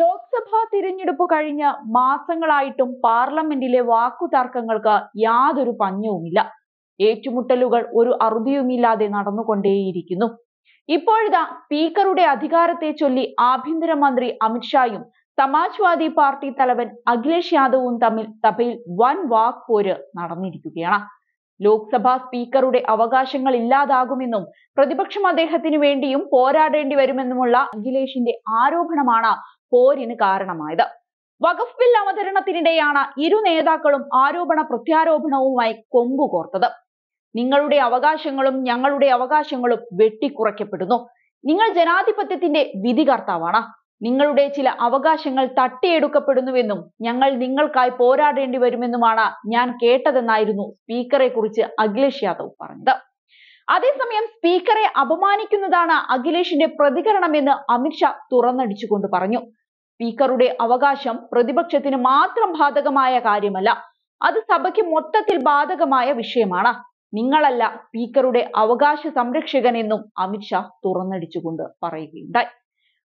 ലോക്സഭാ തിരഞ്ഞെടുപ്പ് കഴിഞ്ഞ് മാസങ്ങളായിട്ടും പാർലമെന്റിലെ വാക്കുതർക്കങ്ങൾക്ക് യാതൊരു പഞ്ഞവുമില്ല ഏറ്റുമുട്ടലുകൾ ഒരു അറുതിയുമില്ലാതെ നടന്നുകൊണ്ടേയിരിക്കുന്നു ഇപ്പോഴിതാ സ്പീക്കറുടെ അധികാരത്തെ ചൊല്ലി ആഭ്യന്തരമന്ത്രി അമിത്ഷായും സമാജ്വാദി പാർട്ടി തലവൻ അഖിലേഷ് യാദവും തമ്മിൽ സഭയിൽ വൻ വാക്പോര് നടന്നിരിക്കുകയാണ് ലോക്സഭാ സ്പീക്കറുടെ അവകാശങ്ങൾ ഇല്ലാതാകുമെന്നും പ്രതിപക്ഷം അദ്ദേഹത്തിന് വേണ്ടിയും പോരാടേണ്ടി വരുമെന്നുമുള്ള അഖിലേഷിന്റെ ആരോപണമാണ് പോരിന് കാരണമായത് വഖഫ് ബിൽ അവതരണത്തിനിടെയാണ് ഇരു നേതാക്കളും ആരോപണ പ്രത്യാരോപണവുമായി കോർത്തത് നിങ്ങളുടെ അവകാശങ്ങളും ഞങ്ങളുടെ അവകാശങ്ങളും വെട്ടിക്കുറയ്ക്കപ്പെടുന്നു നിങ്ങൾ ജനാധിപത്യത്തിന്റെ വിധികർത്താവാണ് നിങ്ങളുടെ ചില അവകാശങ്ങൾ തട്ടിയെടുക്കപ്പെടുന്നുവെന്നും ഞങ്ങൾ നിങ്ങൾക്കായി പോരാടേണ്ടി വരുമെന്നുമാണ് ഞാൻ കേട്ടതെന്നായിരുന്നു സ്പീക്കറെ കുറിച്ച് അഖിലേഷ് യാദവ് പറഞ്ഞത് അതേസമയം സ്പീക്കറെ അപമാനിക്കുന്നതാണ് അഖിലേഷിന്റെ പ്രതികരണമെന്ന് അമിത്ഷാ തുറന്നടിച്ചുകൊണ്ട് പറഞ്ഞു സ്പീക്കറുടെ അവകാശം പ്രതിപക്ഷത്തിന് മാത്രം ബാധകമായ കാര്യമല്ല അത് സഭയ്ക്ക് മൊത്തത്തിൽ ബാധകമായ വിഷയമാണ് നിങ്ങളല്ല സ്പീക്കറുടെ അവകാശ സംരക്ഷകൻ എന്നും അമിത് ഷാ തുറന്നടിച്ചുകൊണ്ട് പറയുകയുണ്ടായി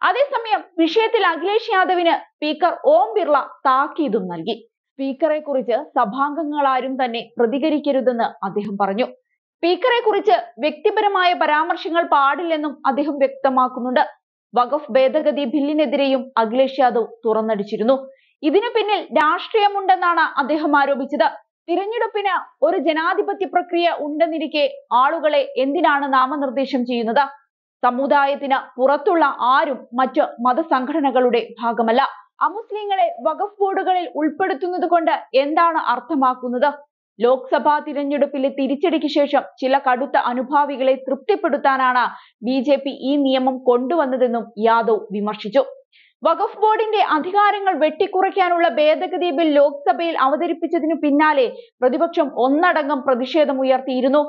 അതേസമയം വിഷയത്തിൽ അഖിലേഷ് യാദവിന് സ്പീക്കർ ഓം ബിർള താക്കീതും നൽകി സ്പീക്കറെ കുറിച്ച് സഭാംഗങ്ങൾ ആരും തന്നെ പ്രതികരിക്കരുതെന്ന് അദ്ദേഹം പറഞ്ഞു സ്പീക്കറെ കുറിച്ച് വ്യക്തിപരമായ പരാമർശങ്ങൾ പാടില്ലെന്നും അദ്ദേഹം വ്യക്തമാക്കുന്നുണ്ട് വഖഫ് ഭേദഗതി ബില്ലിനെതിരെയും അഖിലേഷ് യാദവ് തുറന്നടിച്ചിരുന്നു ഇതിനു പിന്നിൽ രാഷ്ട്രീയമുണ്ടെന്നാണ് അദ്ദേഹം ആരോപിച്ചത് തിരഞ്ഞെടുപ്പിന് ഒരു ജനാധിപത്യ പ്രക്രിയ ഉണ്ടെന്നിരിക്കെ ആളുകളെ എന്തിനാണ് നാമനിർദ്ദേശം ചെയ്യുന്നത് സമുദായത്തിന് പുറത്തുള്ള ആരും മറ്റ് മതസംഘടനകളുടെ ഭാഗമല്ല അമുസ്ലിങ്ങളെ വഖഫ് ബോർഡുകളിൽ ഉൾപ്പെടുത്തുന്നത് കൊണ്ട് എന്താണ് അർത്ഥമാക്കുന്നത് ലോക്സഭാ തിരഞ്ഞെടുപ്പിലെ തിരിച്ചടിക്ക് ശേഷം ചില കടുത്ത അനുഭാവികളെ തൃപ്തിപ്പെടുത്താനാണ് ബി ജെ പി ഈ നിയമം കൊണ്ടുവന്നതെന്നും യാദവ് വിമർശിച്ചു വഖഫ് ബോർഡിന്റെ അധികാരങ്ങൾ വെട്ടിക്കുറയ്ക്കാനുള്ള ഭേദഗതി ബിൽ ലോക്സഭയിൽ അവതരിപ്പിച്ചതിനു പിന്നാലെ പ്രതിപക്ഷം ഒന്നടങ്കം ഉയർത്തിയിരുന്നു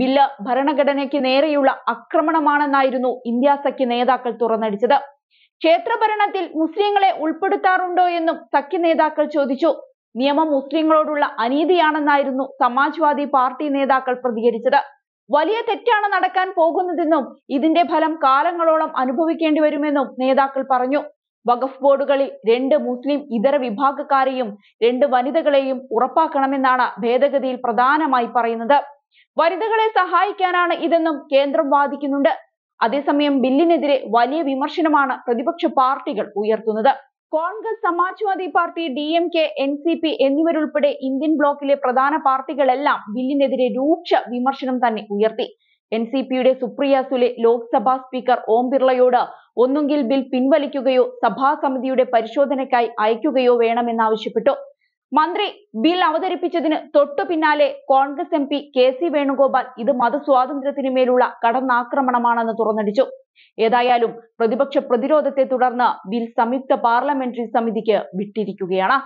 ബില്ല് ഭരണഘടനയ്ക്ക് നേരെയുള്ള ആക്രമണമാണെന്നായിരുന്നു ഇന്ത്യ സഖ്യ നേതാക്കൾ തുറന്നടിച്ചത് ക്ഷേത്രഭരണത്തിൽ മുസ്ലിങ്ങളെ ഉൾപ്പെടുത്താറുണ്ടോ എന്നും സഖ്യ നേതാക്കൾ ചോദിച്ചു നിയമം മുസ്ലിങ്ങളോടുള്ള അനീതിയാണെന്നായിരുന്നു സമാജ്വാദി പാർട്ടി നേതാക്കൾ പ്രതികരിച്ചത് വലിയ തെറ്റാണ് നടക്കാൻ പോകുന്നതെന്നും ഇതിന്റെ ഫലം കാലങ്ങളോളം അനുഭവിക്കേണ്ടി വരുമെന്നും നേതാക്കൾ പറഞ്ഞു വഖഫ് ബോർഡുകളിൽ രണ്ട് മുസ്ലിം ഇതര വിഭാഗക്കാരെയും രണ്ട് വനിതകളെയും ഉറപ്പാക്കണമെന്നാണ് ഭേദഗതിയിൽ പ്രധാനമായി പറയുന്നത് വനിതകളെ സഹായിക്കാനാണ് ഇതെന്നും കേന്ദ്രം വാദിക്കുന്നുണ്ട് അതേസമയം ബില്ലിനെതിരെ വലിയ വിമർശനമാണ് പ്രതിപക്ഷ പാർട്ടികൾ ഉയർത്തുന്നത് Congress Samajwadi party D M K N C P എന്നിവരുൾപ്പെടെ ഇന്ത്യൻ ബ്ലോക്കിലെ പ്രധാന പാർട്ടികളെല്ലാം ബില്ലിനെതിരെ രൂക്ഷ വിമർശനം തന്നെ ഉയർത്തി എൻ സി പിയുടെ സുപ്രിയ സുലെ ലോക്സഭാ സ്പീക്കർ ഓം ബിർളയോട് ഒന്നുകിൽ ബിൽ പിൻവലിക്കുകയോ സഭാ സമിതിയുടെ പരിശോധനയ്ക്കായി അയക്കുകയോ വേണമെന്നാവശ്യപ്പെട്ടു മന്ത്രി ബിൽ അവതരിപ്പിച്ചതിന് തൊട്ടു പിന്നാലെ Congress M P K C Venugopal ഇത് മതസ്വാതന്ത്ര്യത്തിന് മേലുള്ള കടന്നാക്രമണമാണെന്ന് തുറന്നടിച്ചു ഏതായാലും പ്രതിപക്ഷ പ്രതിരോധത്തെ തുടർന്ന് ബിൽ സംയുക്ത പാർലമെന്ററി സമിതിക്ക് വിട്ടിരിക്കുകയാണ്